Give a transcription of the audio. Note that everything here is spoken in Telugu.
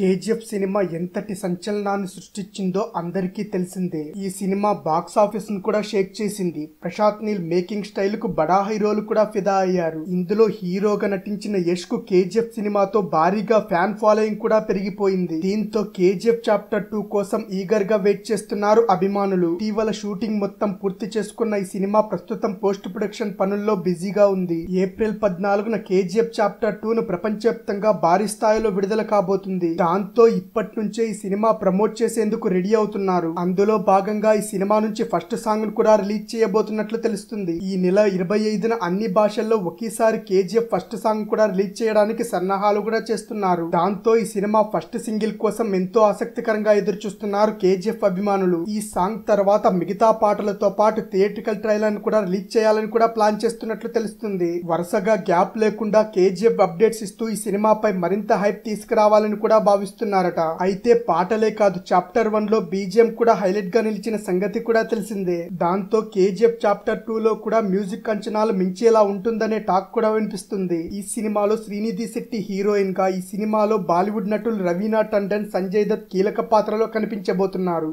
కేజీఎఫ్ సినిమా ఎంతటి సంచలనాన్ని సృష్టించిందో అందరికీ తెలిసిందే ఈ సినిమా బాక్స్ ఆఫీస్ ను కూడా షేక్ చేసింది ప్రశాంత్ నీల్ మేకింగ్ స్టైల్ కు బడా హీరోలు కూడా ఫిదా అయ్యారు ఇందులో హీరోగా నటించిన యష్ కు కేజీఎఫ్ సినిమాతో భారీగా ఫ్యాన్ ఫాలోయింగ్ కూడా పెరిగిపోయింది దీంతో కేజీఎఫ్ చాప్టర్ టూ కోసం ఈగర్ గా వెయిట్ చేస్తున్నారు అభిమానులు ఇటీవల షూటింగ్ మొత్తం పూర్తి చేసుకున్న ఈ సినిమా ప్రస్తుతం పోస్ట్ ప్రొడక్షన్ పనుల్లో బిజీగా ఉంది ఏప్రిల్ పద్నాలుగున కేజీఎఫ్ చాప్టర్ టూ ను ప్రపంచవ్యాప్తంగా భారీ స్థాయిలో విడుదల కాబోతుంది దాంతో ఇప్పటి నుంచే ఈ సినిమా ప్రమోట్ చేసేందుకు రెడీ అవుతున్నారు అందులో భాగంగా ఈ సినిమా నుంచి ఫస్ట్ సాంగ్ ను కూడా రిలీజ్ చేయబోతున్నట్లు తెలుస్తుంది ఈ నెల ఇరవై ఐదున అన్ని భాషల్లో ఒకేసారి కేజీఎఫ్ ఫస్ట్ సాంగ్ కూడా రిలీజ్ చేయడానికి సన్నాహాలు కూడా చేస్తున్నారు దాంతో ఈ సినిమా ఫస్ట్ సింగిల్ కోసం ఎంతో ఆసక్తికరంగా ఎదురు చూస్తున్నారు కేజీఎఫ్ అభిమానులు ఈ సాంగ్ తర్వాత మిగతా పాటలతో పాటు థియేట్రికల్ ట్రైలర్ కూడా రిలీజ్ చేయాలని కూడా ప్లాన్ చేస్తున్నట్లు తెలుస్తుంది వరుసగా గ్యాప్ లేకుండా కేజీఎఫ్ అప్డేట్స్ ఇస్తూ ఈ సినిమాపై మరింత హైప్ తీసుకురావాలని కూడా భావిస్తున్నారు భావిస్తున్నారట అయితే పాటలే కాదు చాప్టర్ వన్ లో బీజిఎం కూడా హైలైట్ గా నిలిచిన సంగతి కూడా తెలిసిందే దాంతో కేజీఎఫ్ చాప్టర్ టూ లో కూడా మ్యూజిక్ అంచనాలు మించేలా ఉంటుందనే టాక్ కూడా వినిపిస్తుంది ఈ సినిమాలో శ్రీనిధి శెట్టి హీరోయిన్ గా ఈ సినిమాలో బాలీవుడ్ నటులు రవీనా టండన్ సంజయ్ దత్ కీలక పాత్రలో కనిపించబోతున్నారు